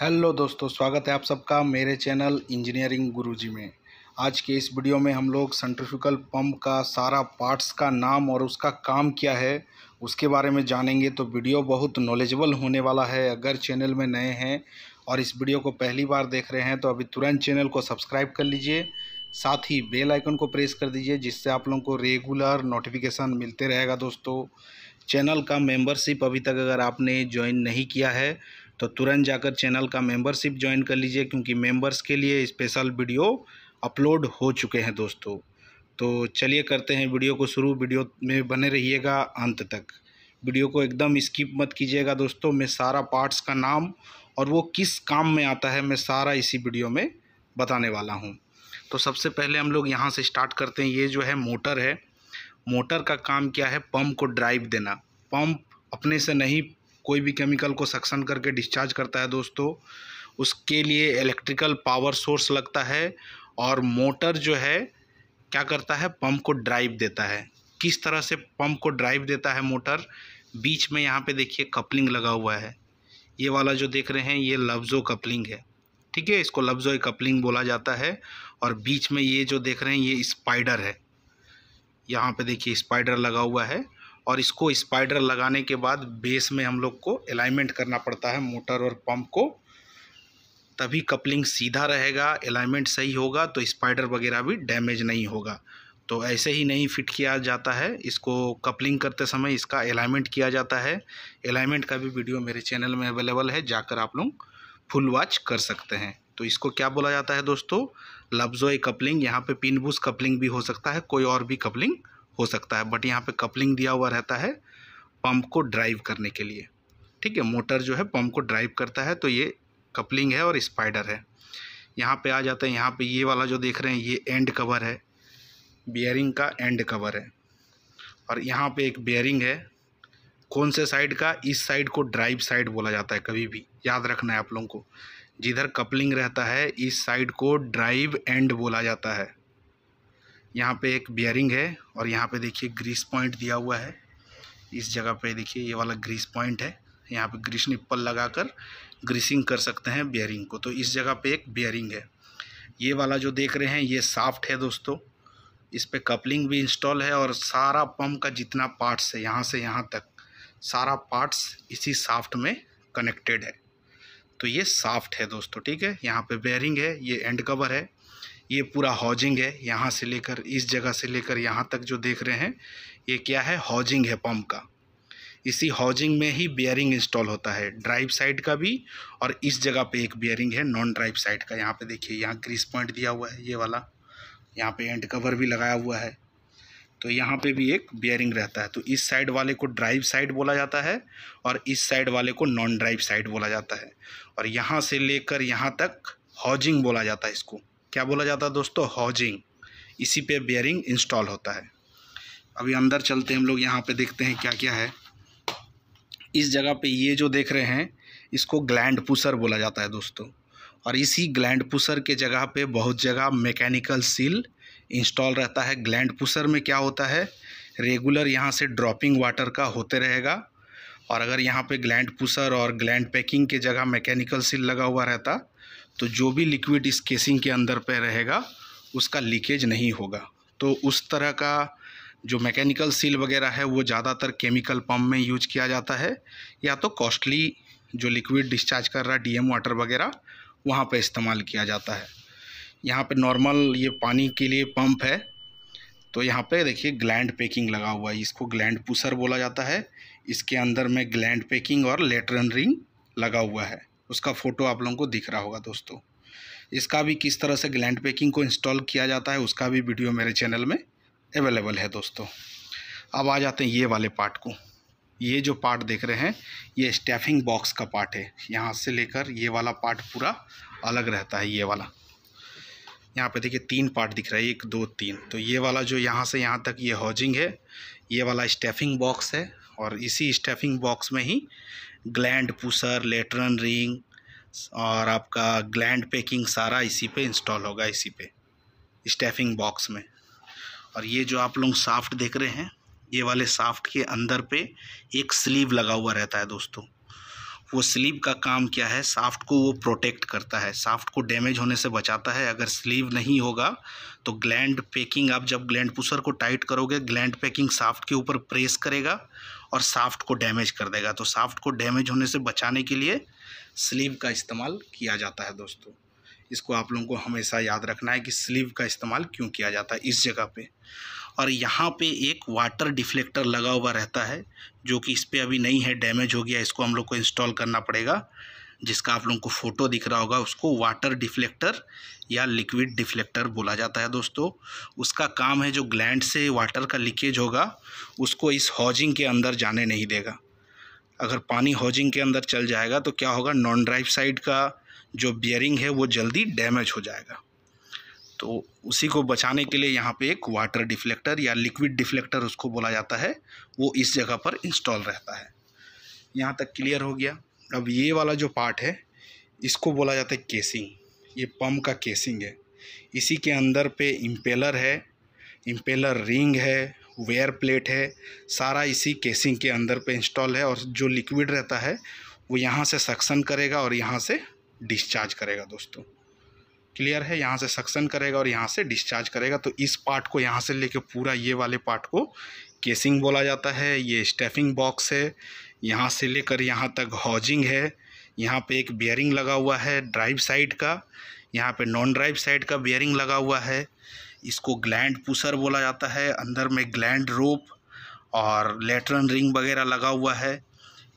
hello दोस्तों स्वागत है आप सबका मेरे चैनल इंजीनियरिंग गुरुजी में आज के इस वीडियो में हम लोग सेंट्रीफ्यूगल पंप का सारा पार्ट्स का नाम और उसका काम क्या है उसके बारे में जानेंगे तो वीडियो बहुत नॉलेजेबल होने वाला है अगर चैनल में नए हैं और इस वीडियो को पहली बार देख रहे हैं तो अभी तुरंत चैनल को सब्सक्राइब कर लीजिए साथ ही बेल आइकन को प्रेस कर दीजिए जिससे आप लोगों को रेगुलर नोटिफिकेशन मिलते रहेगा दोस्तों चैनल का मेंबरशिप अभी तक अगर आपने ज्वाइन नहीं किया है तो तुरंत जाकर चैनल का मेंबरशिप ज्वाइन कर लीजिए क्योंकि मेंबर्स के लिए स्पेशल वीडियो अपलोड हो चुके हैं दोस्तों तो चलिए करते हैं वीडियो को शुरू वीडियो में बने रहिएगा अंत तक वीडियो को एकदम स्किप मत कीजिएगा दोस्तों मैं सारा पार्ट्स का नाम और वो किस काम में आता है मैं सारा इसी वीडियो में बताने वाला हूँ तो सबसे पहले हम लोग यहाँ से स्टार्ट करते हैं ये जो है मोटर है मोटर का काम क्या है पंप को ड्राइव देना पंप अपने से नहीं कोई भी केमिकल को सक्सन करके डिस्चार्ज करता है दोस्तों उसके लिए इलेक्ट्रिकल पावर सोर्स लगता है और मोटर जो है क्या करता है पंप को ड्राइव देता है किस तरह से पंप को ड्राइव देता है मोटर बीच में यहाँ पे देखिए कपलिंग लगा हुआ है ये वाला जो देख रहे हैं ये लफ्ज़ो कपलिंग है ठीक है इसको लफ्ज़ो कपलिंग बोला जाता है और बीच में ये जो देख रहे हैं ये स्पाइडर है यहाँ पे देखिए स्पाइडर लगा हुआ है और इसको स्पाइडर लगाने के बाद बेस में हम लोग को अलाइनमेंट करना पड़ता है मोटर और पंप को तभी कपलिंग सीधा रहेगा अलाइनमेंट सही होगा तो स्पाइडर वगैरह भी डैमेज नहीं होगा तो ऐसे ही नहीं फिट किया जाता है इसको कपलिंग करते समय इसका अलाइनमेंट किया जाता है अलाइनमेंट का भी वीडियो मेरे चैनल में अवेलेबल है जाकर आप लोग फुल वॉच कर सकते हैं तो इसको क्या बोला जाता है दोस्तों लब्जोए कपलिंग यहाँ पे पिनबुस कपलिंग भी हो सकता है कोई और भी कपलिंग हो सकता है बट यहाँ पे कपलिंग दिया हुआ रहता है पंप को ड्राइव करने के लिए ठीक है मोटर जो है पंप को ड्राइव करता है तो ये कपलिंग है और स्पाइडर है यहाँ पे आ जाता है यहाँ पे ये वाला जो देख रहे हैं ये एंड कवर है बियरिंग का एंड कवर है और यहाँ पे एक बियरिंग है कौन से साइड का इस साइड को ड्राइव साइड बोला जाता है कभी भी याद रखना है आप लोगों को जिधर कपलिंग रहता है इस साइड को ड्राइव एंड बोला जाता है यहाँ पे एक बियरिंग है और यहाँ पे देखिए ग्रीस पॉइंट दिया हुआ है इस जगह पे देखिए ये वाला ग्रीस पॉइंट है यहाँ पे ग्रीस निप्पल लगाकर ग्रीसिंग कर सकते हैं बियरिंग को तो इस जगह पे एक बियरिंग है ये वाला जो देख रहे हैं ये साफ्ट है दोस्तों इस पर कपलिंग भी इंस्टॉल है और सारा पम्प का जितना पार्ट्स है यहाँ से यहाँ तक सारा पार्ट्स इसी साफ्ट में कनेक्टेड है तो ये साफ्ट है दोस्तों ठीक है यहाँ पे बेयरिंग है ये एंड कवर है ये पूरा हॉजिंग है यहाँ से लेकर इस जगह से लेकर यहाँ तक जो देख रहे हैं ये क्या है हॉजिंग है पम्प का इसी हॉजिंग में ही बियरिंग इंस्टॉल होता है ड्राइव साइड का भी और इस जगह पे एक बियरिंग है नॉन ड्राइव साइड का यहाँ पे देखिए यहाँ ग्रीस पॉइंट दिया हुआ है ये वाला यहाँ पे एंड कवर भी लगाया हुआ है तो यहाँ पे भी एक बियरिंग रहता है तो इस साइड वाले को ड्राइव साइड बोला जाता है और इस साइड वाले को नॉन ड्राइव साइड बोला जाता है और यहाँ से लेकर यहाँ तक हॉजिंग बोला जाता है इसको क्या बोला जाता है दोस्तों हॉजिंग इसी पे बेयरिंग इंस्टॉल होता है अभी अंदर चलते हैं हम लोग यहाँ पे देखते हैं क्या क्या है इस जगह पे ये जो देख रहे हैं इसको ग्लैंड पुसर बोला जाता है दोस्तों और इसी ग्लैंड पुसर के जगह पे बहुत जगह मैकेनिकल सील इंस्टॉल रहता है ग्लैंड पुसर में क्या होता है रेगुलर यहाँ से ड्रॉपिंग वाटर का होते रहेगा और अगर यहाँ पे ग्लैंड पुसर और ग्लैंड पैकिंग के जगह मैकेनिकल सील लगा हुआ रहता तो जो भी लिक्विड इस केसिंग के अंदर पे रहेगा उसका लीकेज नहीं होगा तो उस तरह का जो मैकेनिकल सील वगैरह है वो ज़्यादातर केमिकल पम्प में यूज किया जाता है या तो कॉस्टली जो लिक्विड डिस्चार्ज कर रहा डीएम वाटर वगैरह वहाँ पर इस्तेमाल किया जाता है यहाँ पे नॉर्मल ये पानी के लिए पंप है तो यहाँ पे देखिए ग्लैंड पैकिंग लगा हुआ है इसको ग्लैंड पुसर बोला जाता है इसके अंदर में ग्लैंड पैकिंग और लेटरन रिंग लगा हुआ है उसका फ़ोटो आप लोगों को दिख रहा होगा दोस्तों इसका भी किस तरह से ग्लैंड पैकिंग को इंस्टॉल किया जाता है उसका भी वीडियो मेरे चैनल में अवेलेबल है दोस्तों अब आ जाते हैं ये वाले पार्ट को ये जो पार्ट देख रहे हैं ये स्टैफिंग बॉक्स का पार्ट है यहाँ से लेकर ये वाला पार्ट पूरा अलग रहता है ये वाला यहाँ पे देखिए तीन पार्ट दिख रहा है एक दो तीन तो ये वाला जो यहाँ से यहाँ तक ये हॉजिंग है ये वाला स्टेफिंग बॉक्स है और इसी स्टेफिंग बॉक्स में ही ग्लैंड पुसर लेटरन रिंग और आपका ग्लैंड पैकिंग सारा इसी पे इंस्टॉल होगा इसी पे स्टेफिंग बॉक्स में और ये जो आप लोग साफ्ट देख रहे हैं ये वाले साफ्ट के अंदर पे एक स्लीव लगा हुआ रहता है दोस्तों वो स्लीव का काम क्या है साफ्ट को वो प्रोटेक्ट करता है साफ्ट को डैमेज होने से बचाता है अगर स्लीव नहीं होगा तो ग्लैंड पैकिंग आप जब ग्लैंड पुसर को टाइट करोगे ग्लैंड पैकिंग साफ्ट के ऊपर प्रेस करेगा और साफ्ट को डैमेज कर देगा तो साफ्ट को डैमेज होने से बचाने के लिए स्लीव का इस्तेमाल किया जाता है दोस्तों इसको आप लोगों को हमेशा याद रखना है कि स्लीव का इस्तेमाल क्यों किया जाता है इस जगह पे और यहाँ पे एक वाटर डिफ्लेक्टर लगा हुआ रहता है जो कि इस पर अभी नहीं है डैमेज हो गया इसको हम लोग को इंस्टॉल करना पड़ेगा जिसका आप लोगों को फ़ोटो दिख रहा होगा उसको वाटर डिफ्लेक्टर या लिक्विड डिफ्लेक्टर बोला जाता है दोस्तों उसका काम है जो ग्लैंड से वाटर का लीकेज होगा उसको इस हॉजिंग के अंदर जाने नहीं देगा अगर पानी हॉजिंग के अंदर चल जाएगा तो क्या होगा नॉन ड्राइव साइड का जो बियरिंग है वो जल्दी डैमेज हो जाएगा तो उसी को बचाने के लिए यहाँ पे एक वाटर डिफ्लेक्टर या लिक्विड डिफ्लेक्टर उसको बोला जाता है वो इस जगह पर इंस्टॉल रहता है यहाँ तक क्लियर हो गया अब ये वाला जो पार्ट है इसको बोला जाता है केसिंग ये पम्प का केसिंग है इसी के अंदर पे इम्पेलर है इम्पेलर रिंग है वेयर प्लेट है सारा इसी केसिंग के अंदर पे इंस्टॉल है और जो लिक्विड रहता है वो यहाँ से सक्सन करेगा और यहाँ से डिस्चार्ज करेगा दोस्तों क्लियर है यहाँ से सक्सन करेगा और यहाँ से डिस्चार्ज करेगा तो इस पार्ट को यहाँ से लेके पूरा ये वाले पार्ट को केसिंग बोला जाता है ये स्टेफिंग बॉक्स है यहाँ से लेकर यहाँ तक हॉजिंग है यहाँ पे एक बियरिंग लगा हुआ है ड्राइव साइड का यहाँ पे नॉन ड्राइव साइड का बियरिंग लगा हुआ है इसको ग्लैंड पुसर बोला जाता है अंदर में ग्लैंड रोप और लेटरन रिंग वगैरह लगा हुआ है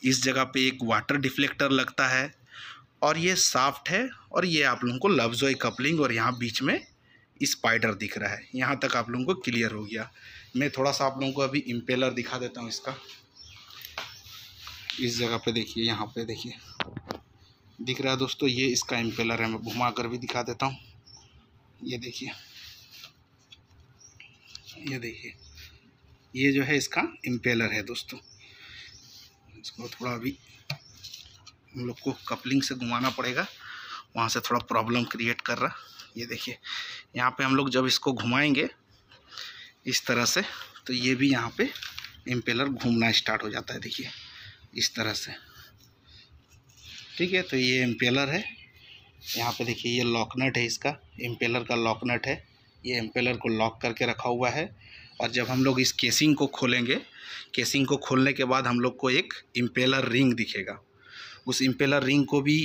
इस जगह पर एक वाटर डिफ्लेक्टर लगता है और ये साफ्ट है और ये आप लोगों को लफ्जोई कपलिंग और यहाँ बीच में स्पाइडर दिख रहा है यहाँ तक आप लोगों को क्लियर हो गया मैं थोड़ा सा आप लोगों को अभी इम्पेलर दिखा देता हूँ इसका इस जगह पे देखिए यहाँ पे देखिए दिख रहा है दोस्तों ये इसका इम्पेलर है मैं घुमा कर भी दिखा देता हूँ ये देखिए ये देखिए ये जो है इसका इम्पेलर है दोस्तों इसको थोड़ा अभी हम लोग को कपलिंग से घुमाना पड़ेगा वहाँ से थोड़ा प्रॉब्लम क्रिएट कर रहा ये देखिए यहाँ पे हम लोग जब इसको घुमाएंगे इस तरह से तो ये भी यहाँ पे इम्पेलर घूमना स्टार्ट हो जाता है देखिए इस तरह से ठीक है तो ये इम्पेलर है यहाँ पे देखिए ये लॉकनट है इसका इम्पेलर का लॉकनट है ये इम्पेलर को लॉक करके रखा हुआ है और जब हम लोग इस केसिंग को खोलेंगे केसिंग को खोलने के बाद हम लोग को एक इम्पेलर रिंग दिखेगा उस इम्पेलर रिंग को भी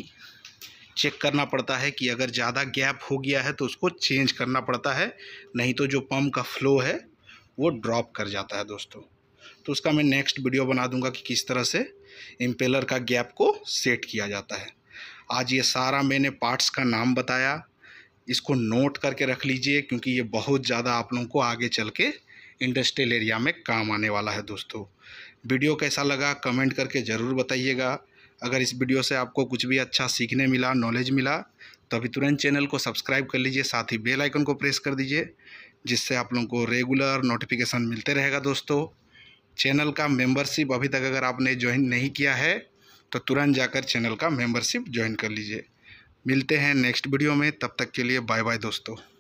चेक करना पड़ता है कि अगर ज़्यादा गैप हो गया है तो उसको चेंज करना पड़ता है नहीं तो जो पम्प का फ्लो है वो ड्रॉप कर जाता है दोस्तों तो उसका मैं नेक्स्ट वीडियो बना दूंगा कि किस तरह से इम्पेलर का गैप को सेट किया जाता है आज ये सारा मैंने पार्ट्स का नाम बताया इसको नोट करके रख लीजिए क्योंकि ये बहुत ज़्यादा आप लोगों को आगे चल के इंडस्ट्रियल एरिया में काम आने वाला है दोस्तों वीडियो कैसा लगा कमेंट करके ज़रूर बताइएगा अगर इस वीडियो से आपको कुछ भी अच्छा सीखने मिला नॉलेज मिला तो अभी तुरंत चैनल को सब्सक्राइब कर लीजिए साथ ही बेल आइकन को प्रेस कर दीजिए जिससे आप लोगों को रेगुलर नोटिफिकेशन मिलते रहेगा दोस्तों चैनल का मेंबरशिप अभी तक अगर आपने ज्वाइन नहीं किया है तो तुरंत जाकर चैनल का मेंबरशिप ज्वाइन कर लीजिए मिलते हैं नेक्स्ट वीडियो में तब तक के लिए बाय बाय दोस्तों